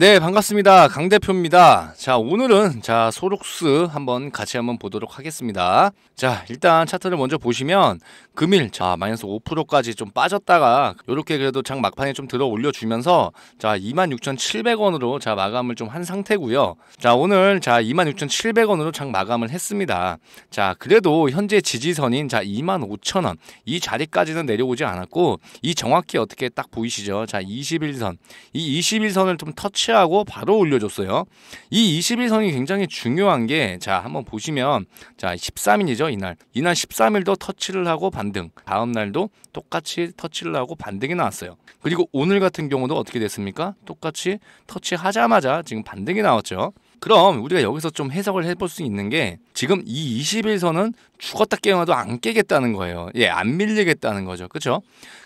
네 반갑습니다 강 대표입니다 자 오늘은 자 소록스 한번 같이 한번 보도록 하겠습니다 자 일단 차트를 먼저 보시면 금일 자 마이너스 5%까지 좀 빠졌다가 이렇게 그래도 장 막판에 좀 들어 올려주면서 자 26,700원으로 자 마감을 좀 한 상태고요 자 오늘 자 26,700원으로 장 마감을 했습니다 자 그래도 현재 지지선인 자 25,000원 이 자리까지는 내려오지 않았고 이 정확히 어떻게 딱 보이시죠 자 21선 이 21선을 좀 터치 터치하고 바로 올려줬어요. 이 21선이 굉장히 중요한 게 자 한번 보시면 자 13일이죠 이날 이날 13일도 터치를 하고 반등 다음 날도 똑같이 터치를 하고 반등이 나왔어요. 그리고 오늘 같은 경우도 어떻게 됐습니까? 똑같이 터치하자마자 지금 반등이 나왔죠. 그럼 우리가 여기서 좀 해석을 해볼 수 있는 게 지금 이 20일선은 죽었다 깨어나도 안 깨겠다는 거예요. 예, 안 밀리겠다는 거죠. 그렇죠?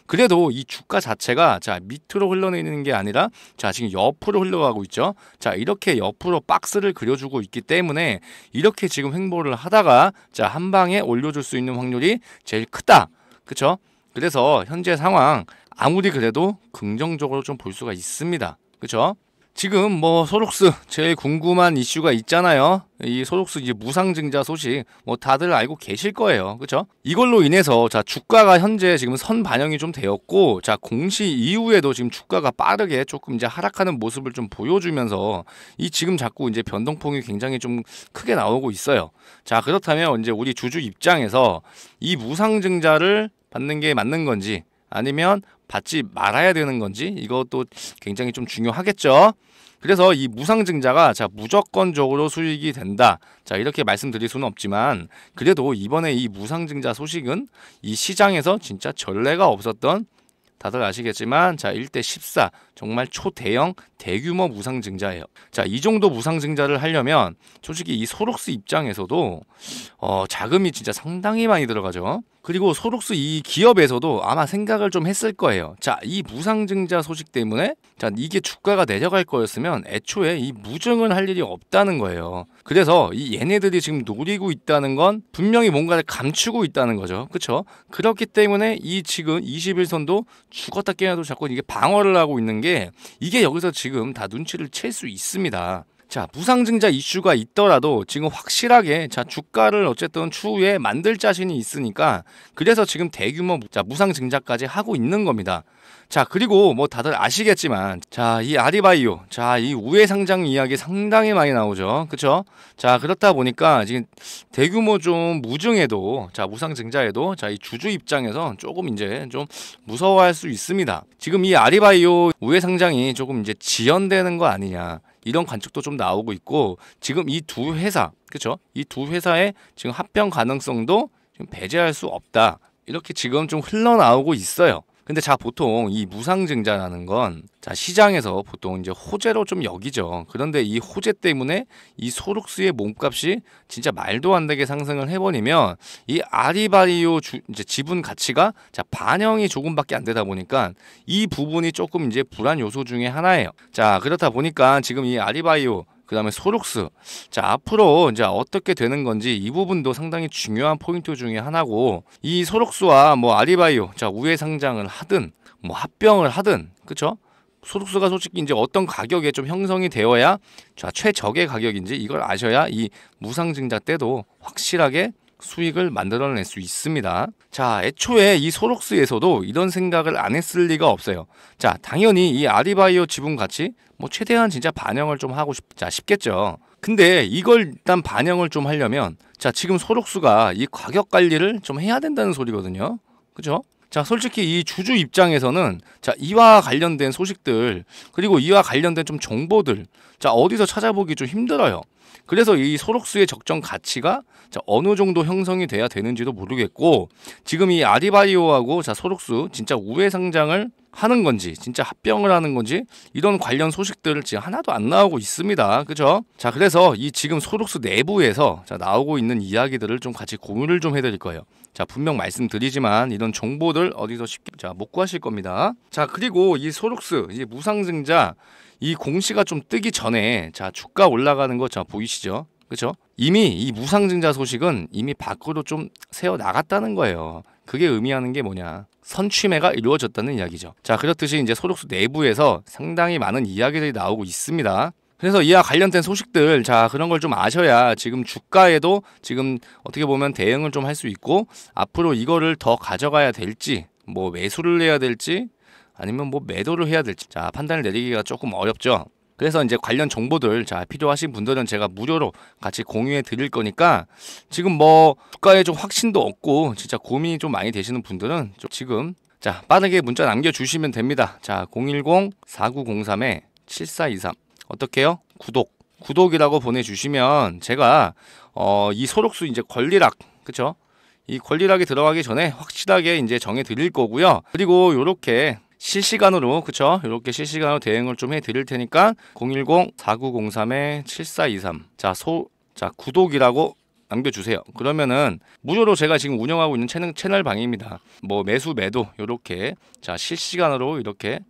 그래도 이 주가 자체가 자 밑으로 흘러내리는 게 아니라 자 지금 옆으로 흘러가고 있죠. 자 이렇게 옆으로 박스를 그려주고 있기 때문에 이렇게 지금 횡보를 하다가 자한 방에 올려줄 수 있는 확률이 제일 크다. 그렇죠? 그래서 현재 상황 아무리 그래도 긍정적으로 좀 볼 수가 있습니다. 그렇죠? 지금 뭐 소록스 제일 궁금한 이슈가 있잖아요. 이 소록스 이제 무상증자 소식 뭐 다들 알고 계실 거예요. 그렇죠? 이걸로 인해서 자 주가가 현재 지금 선 반영이 좀 되었고 자 공시 이후에도 지금 주가가 빠르게 조금 이제 하락하는 모습을 좀 보여주면서 이 지금 자꾸 이제 변동폭이 굉장히 좀 크게 나오고 있어요. 자 그렇다면 이제 우리 주주 입장에서 이 무상증자를 받는 게 맞는 건지 아니면 받지 말아야 되는 건지 이것도 굉장히 좀 중요하겠죠. 그래서 이 무상증자가 자 무조건적으로 수익이 된다. 자 이렇게 말씀드릴 수는 없지만 그래도 이번에 이 무상증자 소식은 이 시장에서 진짜 전례가 없었던 다들 아시겠지만 자 1대 14 정말 초대형 대규모 무상증자예요. 자 이 정도 무상증자를 하려면 솔직히 이 소록스 입장에서도 어 자금이 진짜 상당히 많이 들어가죠. 그리고 소록스이 기업에서도 아마 생각을 좀 했을 거예요. 자, 이 무상증자 소식 때문에 자, 이게 주가가 내려갈 거였으면 애초에 이무증을할 일이 없다는 거예요. 그래서 이 얘네들이 지금 노리고 있다는 건 분명히 뭔가를 감추고 있다는 거죠. 그렇죠? 그렇기 때문에 이 지금 21선도 죽었다 깨어나도 자꾸 이게 방어를 하고 있는 게 이게 여기서 지금 다 눈치를 챌 수 있습니다. 자, 무상증자 이슈가 있더라도 지금 확실하게 자, 주가를 어쨌든 추후에 만들 자신이 있으니까 그래서 지금 대규모 자, 무상증자까지 하고 있는 겁니다. 자, 그리고 뭐 다들 아시겠지만 자, 이 아리바이오. 자, 이 우회 상장 이야기 상당히 많이 나오죠. 그쵸 자, 그렇다 보니까 지금 대규모 좀 무증에도 자, 무상 증자에도 자, 이 주주 입장에서 조금 이제 좀 무서워할 수 있습니다. 지금 이 아리바이오 우회 상장이 조금 이제 지연되는 거 아니냐. 이런 관측도 좀 나오고 있고 지금 이 두 회사 그쵸이 두 회사의 지금 합병 가능성도 지금 배제할 수 없다. 이렇게 지금 좀 흘러나오고 있어요. 근데 자 보통 이 무상증자라는 건 자 시장에서 보통 이제 호재로 좀 여기죠. 그런데 이 호재 때문에 이 소룩스의 몸값이 진짜 말도 안 되게 상승을 해버리면 이 아리바리오 주, 이제 지분 가치가 자 반영이 조금밖에 안 되다 보니까 이 부분이 조금 이제 불안 요소 중에 하나예요. 자 그렇다 보니까 지금 이 아리바이오 그 다음에 소룩스. 자, 앞으로 이제 어떻게 되는 건지 이 부분도 상당히 중요한 포인트 중에 하나고 이 소룩스와 뭐 아리바이오, 자, 우회 상장을 하든 뭐 합병을 하든, 그쵸? 소득스가 솔직히 이제 어떤 가격에 좀 형성이 되어야 자 최적의 가격인지 이걸 아셔야 이 무상증자 때도 확실하게 수익을 만들어낼 수 있습니다. 자, 애초에 이 소록스에서도 이런 생각을 안 했을 리가 없어요. 자, 당연히 이 아리바이오 지분 가치 뭐 최대한 진짜 반영을 좀 하고 싶, 자, 싶겠죠. 근데 이걸 일단 반영을 좀 하려면 자, 지금 소록스가이 가격 관리를 좀 해야 된다는 소리거든요. 그죠? 자, 솔직히 이 주주 입장에서는 자, 이와 관련된 소식들 그리고 이와 관련된 좀 정보들 자, 어디서 찾아보기 좀 힘들어요. 그래서 이 소록수의 적정 가치가 자, 어느 정도 형성이 돼야 되는지도 모르겠고 지금 이 아디바이오하고 자 소록수 진짜 우회 상장을 하는 건지 진짜 합병을 하는 건지 이런 관련 소식들 을 지금 하나도 안 나오고 있습니다. 그죠? 자 그래서 이 지금 소록수 내부에서 자, 나오고 있는 이야기들을 좀 같이 공유를 좀 해드릴 거예요. 자 분명 말씀드리지만 이런 정보들 어디서 쉽게 자, 못 구하실 겁니다. 자 그리고 이 소록수 이 무상증자 이 공시가 좀 뜨기 전에 자 주가 올라가는 거 자 보이시죠? 그쵸 이미 이 무상증자 소식은 이미 밖으로 좀 새어 나갔다는 거예요. 그게 의미하는 게 뭐냐? 선취매가 이루어졌다는 이야기죠. 자, 그렇듯이 이제 소득수 내부에서 상당히 많은 이야기들이 나오고 있습니다. 그래서 이와 관련된 소식들 자 그런 걸 좀 아셔야 지금 주가에도 지금 어떻게 보면 대응을 좀 할 수 있고 앞으로 이거를 더 가져가야 될지 뭐 매수를 해야 될지 아니면 뭐 매도를 해야 될지 자 판단을 내리기가 조금 어렵죠. 그래서 이제 관련 정보들 자 필요하신 분들은 제가 무료로 같이 공유해 드릴 거니까 지금 뭐 주가에 좀 확신도 없고 진짜 고민이 좀 많이 되시는 분들은 좀 지금 자 빠르게 문자 남겨주시면 됩니다. 자 0 1 0 4 9 0 3 7423 어떻게요? 구독 구독이라고 보내주시면 제가 어, 이 소록수 이제 권리락 그쵸? 이 권리락이 들어가기 전에 확실하게 이제 정해 드릴 거고요. 그리고 요렇게 실시간으로 그쵸 이렇게 실시간으로 대응을 좀 해드릴 테니까 010-4903-7423 자, 소, 자 구독이라고 남겨주세요 그러면은 무료로 제가 지금 운영하고 있는 채널, 채널 방입니다 뭐 매수 매도 이렇게 자 실시간으로 이렇게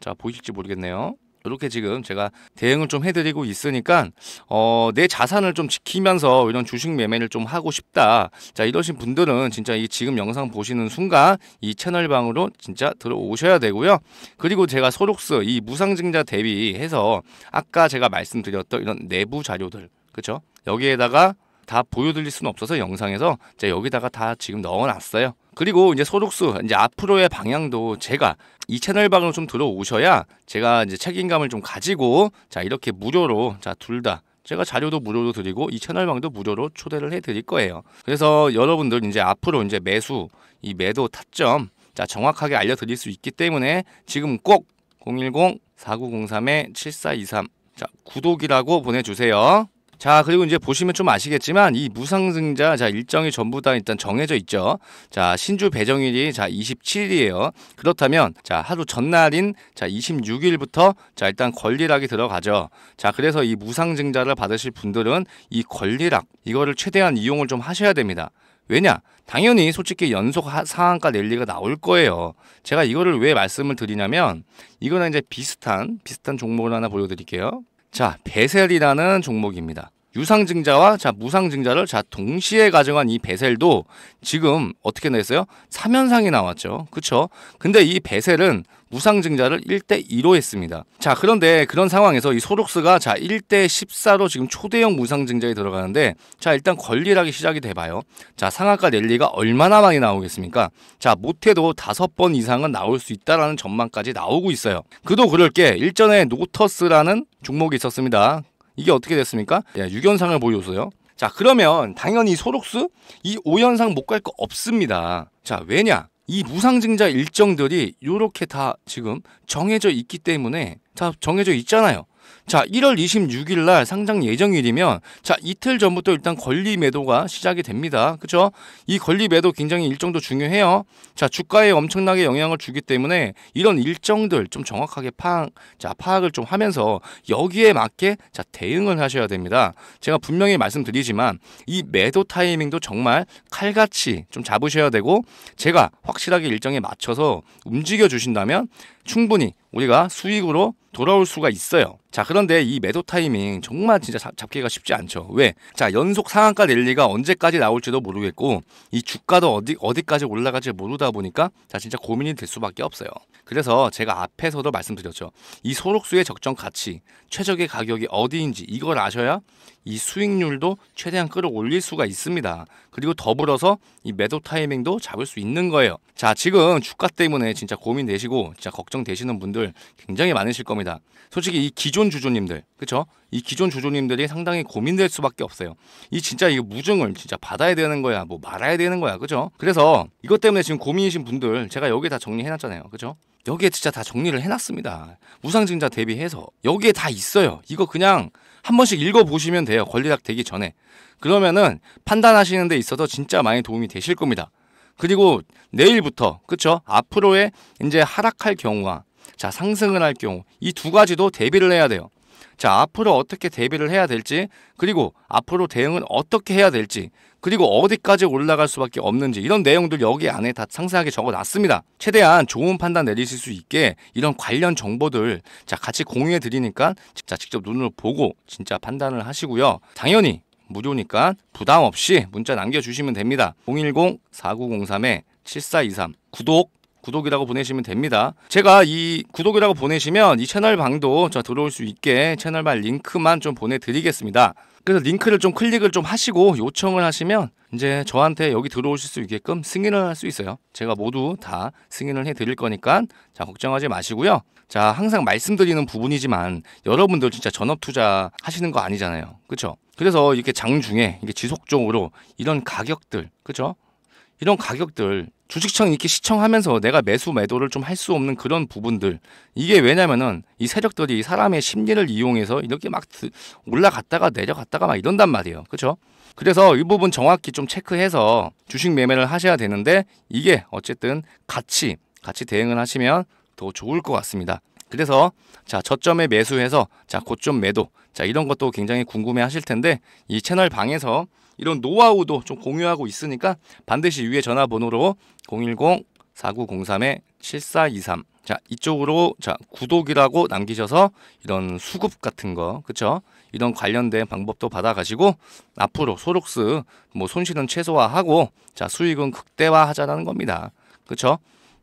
자 보실지 이 모르겠네요 이렇게 지금 제가 대응을 좀 해드리고 있으니까 어, 내 자산을 좀 지키면서 이런 주식 매매를 좀 하고 싶다. 자 이러신 분들은 진짜 이 지금 영상 보시는 순간 이 채널방으로 진짜 들어오셔야 되고요. 그리고 제가 소록스 이 무상증자 대비해서 아까 제가 말씀드렸던 이런 내부 자료들 그쵸? 여기에다가 다 보여드릴 수는 없어서 영상에서 제가 여기다가 다 지금 넣어놨어요. 그리고 이제 소독수 이제 앞으로의 방향도 제가 이 채널 방으로 좀 들어오셔야 제가 이제 책임감을 좀 가지고 자 이렇게 무료로 자 둘 다 제가 자료도 무료로 드리고 이 채널 방도 무료로 초대를 해 드릴 거예요. 그래서 여러분들 이제 앞으로 이제 매수 이 매도 타점 자 정확하게 알려 드릴 수 있기 때문에 지금 꼭 010 4 9 0 3 7423 자 구독이라고 보내 주세요. 자, 그리고 이제 보시면 좀 아시겠지만 이무상증자자 일정이 전부 다 일단 정해져 있죠. 자, 신주 배정일이 자 27일이에요. 그렇다면 자 하루 전날인 자 26일부터 자 일단 권리락이 들어가죠. 자, 그래서 이 무상증자를 받으실 분들은 이 권리락 이거를 최대한 이용을 좀 하셔야 됩니다. 왜냐? 당연히 솔직히 연속 상한가 랠리가 나올 거예요. 제가 이거를 왜 말씀을 드리냐면 이거는 이제 비슷한 비슷한 종목을 하나 보여드릴게요. 자, 베셀이라는 종목입니다. 유상증자와 자 무상증자를 자 동시에 가정한 이 베셀도 지금 어떻게 나어요 3연상이 나왔죠. 그쵸? 근데 이 베셀은 무상증자를 1대 2로 했습니다. 자, 그런데 그런 상황에서 이 소록스가 자, 1대 14로 지금 초대형 무상증자에 들어가는데 자, 일단 권리락기 시작이 돼 봐요. 자, 상한가 랠리가 얼마나 많이 나오겠습니까? 자, 못 해도 5번 이상은 나올 수 있다라는 전망까지 나오고 있어요. 그도 그럴 게 일전에 노터스라는 종목이 있었습니다. 이게 어떻게 됐습니까? 예, 6연상을 보여줘어요 자, 그러면 당연히 소록스 이 5연상 못 갈 거 없습니다. 자, 왜냐? 이 무상증자 일정들이 이렇게 다 지금 정해져 있기 때문에 다 정해져 있잖아요. 자, 1월 26일 날 상장 예정일이면 자, 이틀 전부터 일단 권리 매도가 시작이 됩니다. 그렇죠? 이 권리 매도 굉장히 일정도 중요해요. 자, 주가에 엄청나게 영향을 주기 때문에 이런 일정들 좀 정확하게 파악, 자, 파악을 좀 하면서 여기에 맞게 자, 대응을 하셔야 됩니다. 제가 분명히 말씀드리지만 이 매도 타이밍도 정말 칼같이 좀 잡으셔야 되고 제가 확실하게 일정에 맞춰서 움직여 주신다면 충분히 우리가 수익으로 돌아올 수가 있어요. 자, 그런 그런데 이 매도 타이밍 정말 진짜 잡, 기가 쉽지 않죠. 왜? 자, 연속 상한가 랠리가 언제까지 나올지도 모르겠고 이 주가도 어디 어디까지 올라갈지 모르다 보니까 자, 진짜 고민이 될 수밖에 없어요. 그래서 제가 앞에서도 말씀드렸죠. 이 소록수의 적정 가치, 최적의 가격이 어디인지 이걸 아셔야 이 수익률도 최대한 끌어올릴 수가 있습니다. 그리고 더불어서 이 매도 타이밍도 잡을 수 있는 거예요. 자, 지금 주가 때문에 진짜 고민되시고 진짜 걱정되시는 분들 굉장히 많으실 겁니다. 솔직히 이 기존 주 주조님들 그쵸? 이 기존 주조님들이 상당히 고민될 수밖에 없어요. 이 진짜 이 무증을 진짜 받아야 되는 거야, 뭐 말아야 되는 거야, 그죠? 그래서 이것 때문에 지금 고민이신 분들 제가 여기 다 정리해놨잖아요, 그죠? 여기에 진짜 다 정리를 해놨습니다. 무상증자 대비해서 여기에 다 있어요. 이거 그냥 한 번씩 읽어보시면 돼요. 권리락 되기 전에. 그러면은 판단하시는 데 있어서 진짜 많이 도움이 되실 겁니다. 그리고 내일부터 그쵸 앞으로의 이제 하락할 경우와 자 상승을 할 경우 이 두 가지도 대비를 해야 돼요. 자, 앞으로 어떻게 대비를 해야 될지, 그리고 앞으로 대응은 어떻게 해야 될지, 그리고 어디까지 올라갈 수밖에 없는지 이런 내용들 여기 안에 다 상세하게 적어놨습니다. 최대한 좋은 판단 내리실 수 있게 이런 관련 정보들 자 같이 공유해 드리니까 진 직접 눈으로 보고 진짜 판단을 하시고요. 당연히 무료니까 부담 없이 문자 남겨주시면 됩니다. 010-4903-7423 구독 구독이라고 보내시면 됩니다. 제가 이 구독이라고 보내시면 이 채널 방도 저 들어올 수 있게 채널방 링크만 좀 보내드리겠습니다. 그래서 링크를 좀 클릭을 좀 하시고 요청을 하시면 이제 저한테 여기 들어오실 수 있게끔 승인을 할 수 있어요. 제가 모두 다 승인을 해드릴 거니까 자 걱정하지 마시고요. 자 항상 말씀드리는 부분이지만 여러분들 진짜 전업 투자 하시는 거 아니잖아요. 그쵸 그래서 이렇게 장중에 이게 지속적으로 이런 가격들 그쵸 이런 가격들 주식청 이렇게 시청하면서 내가 매수 매도를 좀 할 수 없는 그런 부분들 이게 왜냐면은 이 세력들이 사람의 심리를 이용해서 이렇게 막 올라갔다가 내려갔다가 막 이런단 말이에요 그렇죠 그래서 이 부분 정확히 좀 체크해서 주식 매매를 하셔야 되는데 이게 어쨌든 같이 같이 대응을 하시면 더 좋을 것 같습니다 그래서 자 저점에 매수해서 자 고점 매도 자 이런 것도 굉장히 궁금해 하실 텐데 이 채널 방에서 이런 노하우도 좀 공유하고 있으니까 반드시 위에 전화번호로 010-4903-7423자 이쪽으로 자 구독이라고 남기셔서 이런 수급 같은 거 그쵸 이런 관련된 방법도 받아가시고 앞으로 소록스 뭐 손실은 최소화하고 자 수익은 극대화하자는 겁니다 그쵸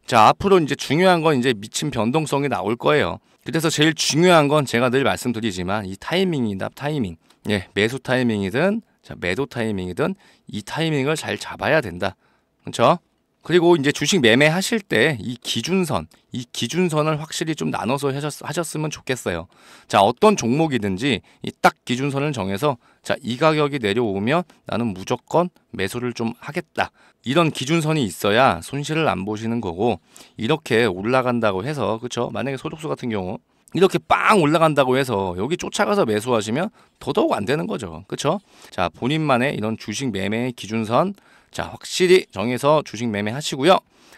자 앞으로 이제 중요한 건 이제 미친 변동성이 나올 거예요 그래서 제일 중요한 건 제가 늘 말씀드리지만 이 타이밍이다 타이밍 예 매수 타이밍이든 자, 매도 타이밍이든 이 타이밍을 잘 잡아야 된다. 그렇죠? 그리고 이제 주식 매매하실 때 이 기준선, 이 기준선을 확실히 좀 나눠서 하셨, 으면 좋겠어요. 자, 어떤 종목이든지 이 딱 기준선을 정해서 자, 이 가격이 내려오면 나는 무조건 매수를 좀 하겠다. 이런 기준선이 있어야 손실을 안 보시는 거고 이렇게 올라간다고 해서 그렇죠? 만약에 소득수 같은 경우 이렇게 빵 올라간다고 해서 여기 쫓아가서 매수하시면 더더욱 안 되는 거죠. 그쵸 자, 본인만의 이런 주식 매매 기준선 자, 확실히 정해서 주식 매매 하시고요.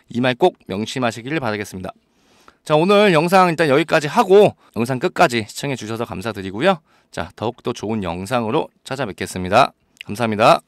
이 말 꼭 명심하시길 바라겠습니다. 자, 오늘 영상 일단 여기까지 하고 영상 끝까지 시청해 주셔서 감사드리고요. 자, 더욱더 좋은 영상으로 찾아뵙겠습니다. 감사합니다.